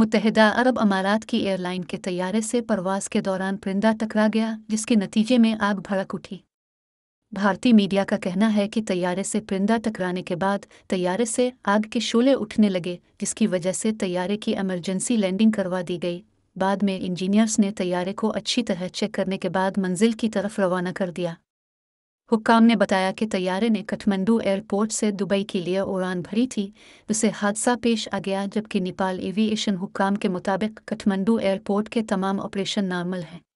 मुतहदा अरब अमारात की एयरलाइन के तैयारे से परवाज के दौरान परिंदा टकरा गया जिसके नतीजे में आग भड़क उठी भारतीय मीडिया का कहना है कि तैयारे से परिंदा टकराने के बाद तैयारे से आग के शोले उठने लगे जिसकी वजह से तैयारे की इमरजेंसी लैंडिंग करवा दी गई बाद में इंजीनियर्स ने तैयारे को अच्छी तरह चेक करने के बाद मंजिल की तरफ रवाना कर दिया हुक्काम ने बताया कि तैयारे ने कठमंडू एयरपोर्ट से दुबई के लिए उड़ान भरी थी जिसे हादसा पेश आ गया जबकि नेपाल एविएशन हुक्काम के मुताबिक कठमंडू एयरपोर्ट के तमाम ऑपरेशन नॉर्मल हैं